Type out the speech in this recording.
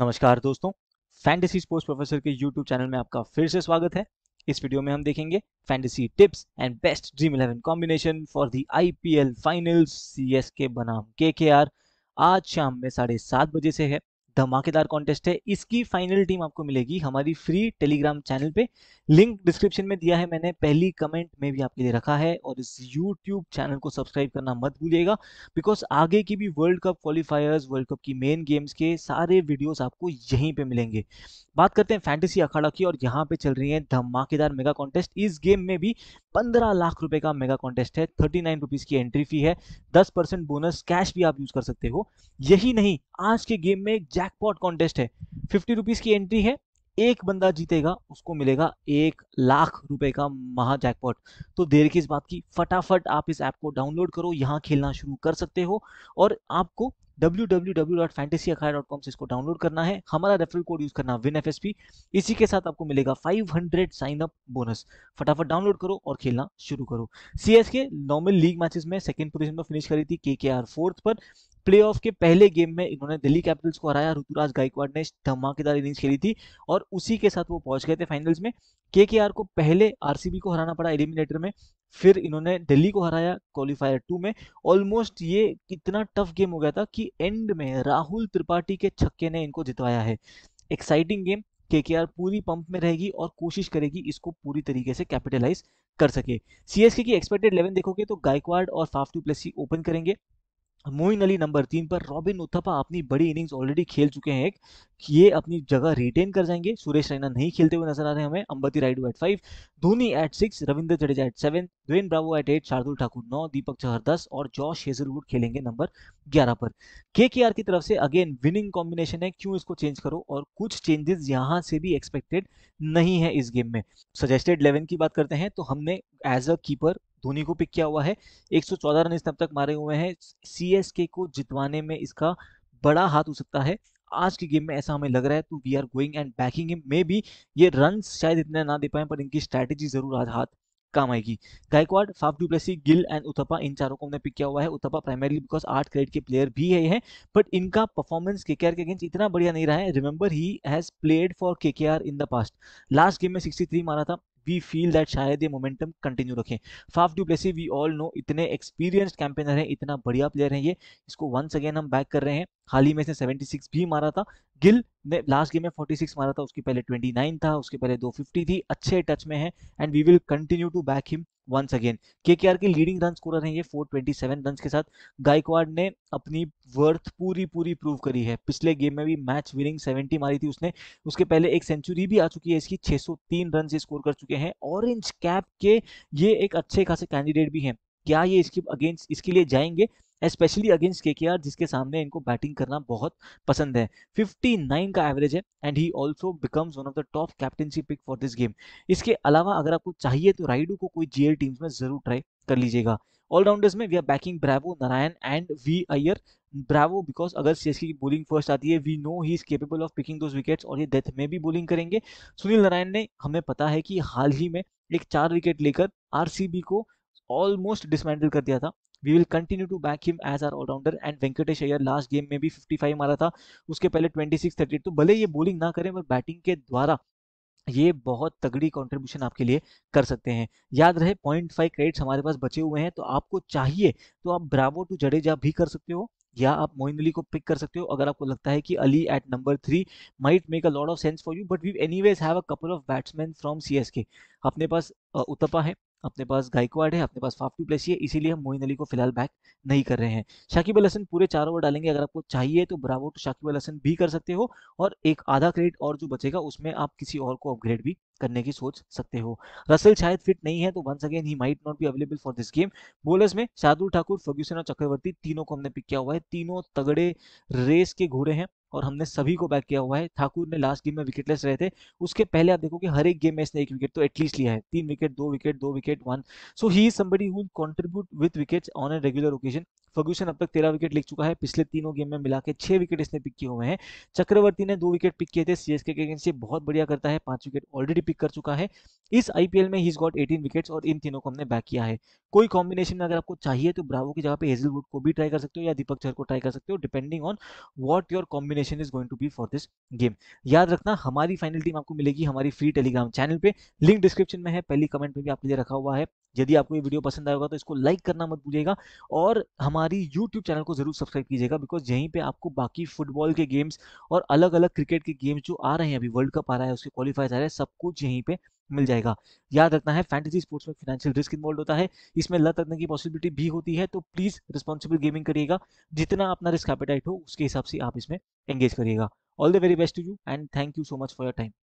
नमस्कार दोस्तों fantasy sports professor के यूट्यूब चैनल में आपका फिर से स्वागत है इस वीडियो में हम देखेंगे fantasy tips and best dream eleven combination for the IPL finals CSK बनाम केकेआर आज शाम में साढ़े सात बजे से है धमाकेदार कॉन्टेस्ट है इसकी फाइनल टीम आपको मिलेगी हमारी फ्री टेलीग्राम चैनल पे लिंक डिस्क्रिप्शन में दिया है मैंने पहली कमेंट में भी आपके लिए रखा है और इस यूट्यूब चैनल को सब्सक्राइब करना मत भूलिएगा बिकॉज आगे की भी world cup qualifiers world cup की मेन गेम्स के सारे वीडियोज आपको यहीं पर मिलेंगे बात करते हैं फैंटेसी अखाड़ा की और यहाँ पे चल रही है धमाकेदार मेगा कॉन्टेस्ट इस गेम में भी पंद्रह लाख रुपए का मेगा कॉन्टेस्ट है थर्टी नाइन रुपीज की एंट्री फी है दस परसेंट बोनस कैश भी आप यूज कर सकते हो यही नहीं आज के गेम में जैकपॉट कॉन्टेस्ट है फिफ्टी रुपीज की एंट्री है एक बंदा जीतेगा उसको मिलेगा एक लाख रुपए का महा जैकपॉट तो देर की इस बात की फटाफट आप इस ऐप को डाउनलोड करो यहाँ खेलना शुरू कर सकते हो और आपको www.fantasyakhair.com से इसको डाउनलोड करना है हमारा रेफरल कोड यूज करना विन एफएसपी इसी के साथ आपको मिलेगा 500 हंड्रेड साइन अप बोनस फटाफट डाउनलोड करो और खेलना शुरू करो सीएसके नॉर्मल लीग मैचेस में सेकंड पोजीशन पर फिनिश करी थी के के आर फोर्थ पर प्ले के पहले गेम में इन्होंने दिल्ली कैपिटल्स को हराया ऋतुराज गायकवाड़ ने धमाकेदार इनिंग्स खेली थी और उसी के साथ वो पहुंच गए थे फाइनल्स में के को पहले आरसीबी को हराना पड़ा एलिमिनेटर में फिर इन्होंने दिल्ली को हराया क्वालिफायर टू में ऑलमोस्ट ये कितना टफ गेम हो गया था कि एंड में राहुल त्रिपाठी के छक्के ने इनको जितवाया है एक्साइटिंग गेम के पूरी पंप में रहेगी और कोशिश करेगी इसको पूरी तरीके से कैपिटलाइज कर सके सीएसके की एक्सपेक्टेड लेवन देखोगे तो गायकवाड और फाफ टू प्लेसी ओपन करेंगे मोइन अली नंबर तीन पर रॉबिन उथप्पा अपनी बड़ी इनिंग्स ऑलरेडी खेल चुके हैं एक ये अपनी जगह रिटेन कर जाएंगे सुरेश रैना नहीं खेलते हुए नजर आ रहे हैं हमें Ambati Rayudu at five Dhoni at six Ravindra Jadeja at seven Dwayne Bravo at eight Shardul Thakur नौ दीपक चहर दस और जॉश हेजलवुड खेलेंगे नंबर ग्यारह पर के की तरफ से अगेन विनिंग कॉम्बिनेशन है क्यों इसको चेंज करो और कुछ चेंजेस यहाँ से भी एक्सपेक्टेड नहीं है इस गेम में सजेस्टेड इलेवन की बात करते हैं तो हमने एज अ कीपर धोनी को पिक किया हुआ है 114 रन इसने अब तक मारे हुए हैं सीएसके को जितवाने में इसका बड़ा हाथ हो सकता है आज की गेम में ऐसा हमें लग रहा है तो we are going and backing him maybe ये रन शायद इतने ना दे पाए पर इनकी स्ट्रैटेजी जरूर आज हाथ काम आएगी Gaikwad Faf du Plessis Gill and Uthappa इन चारों को हमने पिक किया हुआ है उथपा प्राइमरीली बिकॉज आठ क्रेड के प्लेयर भी है, है बट इनका परफॉर्मेंस के के अगेंस्ट इतना बढ़िया नहीं रहा है remember he has played for K in the past last game में 63 मारा था वी फील दैट शायद ये मोमेंटम कंटिन्यू रखें Faf du Plessis we all know इतने एक्सपीरियंस्ड कैंपेनर हैं इतना बढ़िया प्लेयर है ये इसको वंस अगेन हम बैक कर रहे हैं हाल ही में इसने 76 भी मारा था गिल ने लास्ट गेम में 46 मारा था उसके पहले 29 था उसके पहले 250 थी अच्छे टच में है and we will continue to back him once again K K leading run score हैं ये 427 रन के साथ गायकवाड़ ने अपनी वर्थ पूरी पूरी प्रूव करी है पिछले गेम में भी मैच विनिंग 70 मारी थी उसने उसके पहले एक सेंचुरी भी आ चुकी है इसकी 603 रन से स्कोर कर चुके हैं ऑरेंज कैप के ये एक अच्छे खासे कैंडिडेट भी हैं क्या ये इसके अगेंस्ट इसके लिए जाएंगे स्पेशली अगेंस्ट के जिसके सामने इनको बैटिंग करना बहुत पसंद है 59 का एवरेज है and he also becomes one of the top captainship pick for this game इसके अलावा अगर आपको चाहिए तो राइडू को कोई जीएल टीम्स में जरूर ट्राई कर लीजिएगा ऑलराउंडर्स में we are backing Bravo Narine and V Iyer Bravo because अगर सीएसके की बोलिंग फर्स्ट आती है we know he is capable of picking those wickets और ये डेथ में भी बोलिंग करेंगे सुनील नारायण ने हमें पता है कि हाल ही में एक चार विकेट लेकर आरसीबी को ऑलमोस्ट डिसमेंडल कर दिया था we will continue to back him as our allrounder and Venkatesh Iyer last game में भी 55 मारा था उसके पहले 26 38 तो भले ये बॉलिंग ना करें पर बैटिंग के द्वारा ये बहुत तगड़ी कंट्रीब्यूशन आपके लिए कर सकते हैं याद रहे पॉइंट फाइव क्रेडिट्स हमारे पास बचे हुए हैं तो आपको चाहिए तो आप ब्रावो टू जडेजा भी कर सकते हो या आप मोइन अली को पिक कर सकते हो अगर आपको लगता है कि Ali at number three might make a lot of sense for you but we anyways have a couple of batsman from C S K अपने पास उतपा है अपने पास गायकवाड है अपने पास फाफ टू प्लेसी है इसीलिए हम मोइन अली को फिलहाल बैक नहीं कर रहे हैं शाकिब अल हसन पूरे चार ओवर डालेंगे अगर आपको चाहिए तो ब्रावो टू शाकिब अल हसन भी कर सकते हो और एक आधा क्रेडिट और जो बचेगा उसमें आप किसी और को अपग्रेड भी करने की सोच सकते हो रसल शायद फिट नहीं है तो once again he might not be available for this game bowlers में शार्दुल ठाकुर फर्ग्यूसन और चक्रवर्ती तीनों को हमने पिक किया हुआ है तीनों तगड़े रेस के घोड़े हैं और हमने सभी को बैक किया हुआ है ठाकुर ने लास्ट गेम में विकेटलेस रहे थे उसके पहले आप देखो कि हर एक गेम में इसने एक विकेट तो एटलीस्ट लिया है तीन विकेट दो विकेट दो wicket one so he is somebody who contribute with wickets on a regular occasion Ferguson अब तक तेरह विकेट लिख चुका है पिछले तीनों गेम में मिला के छह विकेट इसने पिक किए हुए हैं चक्रवर्ती ने दो विकेट पिक किए थे सीएसके के अगेंस्ट ये बहुत बढ़िया करता है पांच विकेट ऑलरेडी पिक कर चुका है इस आईपीएल में हीज गॉट एटीन विकेट्स और इन तीनों को हमने बैक किया है कोई कॉम्बिनेशन में अगर आपको चाहिए तो ब्रावो की जगह पे हेजलवुड को भी ट्राई कर सकते हो या दीपक चर को ट्राई कर सकते हो depending on what your combination is going to be for this game याद रखना हमारी फाइनल टीम आपको मिलेगी हमारी फ्री टेलीग्राम चैनल पे लिंक डिस्क्रिप्शन में है पहली कमेंट में भी आपके लिए रखा हुआ है यदि आपको ये वीडियो पसंद आएगा तो इसको लाइक करना मत भूलिएगा और हमारे हमारी यूट्यूब चैनल को जरूर सब्सक्राइब कीजिएगा बिकॉज यहीं पे आपको बाकी फुटबॉल के गेम्स और अलग अलग क्रिकेट के गेम्स जो आ रहे हैं अभी वर्ल्ड कप आ रहा है उसके क्वालिफाइज आ रहे हैं सब कुछ यहीं पे मिल जाएगा याद रखना है फैंटेसी स्पोर्ट्स में फाइनेंशियल रिस्क इन्वॉल्व होता है इसमें लत रखने की पॉसिबिलिटी भी होती है तो प्लीज रिस्पॉन्सिबल गेमिंग करिएगा जितना अपना रिस्क एपेटाइट हो उसके हिसाब से आप इसमें एंगेज करिएगा all the very best to you and thank you so much for your time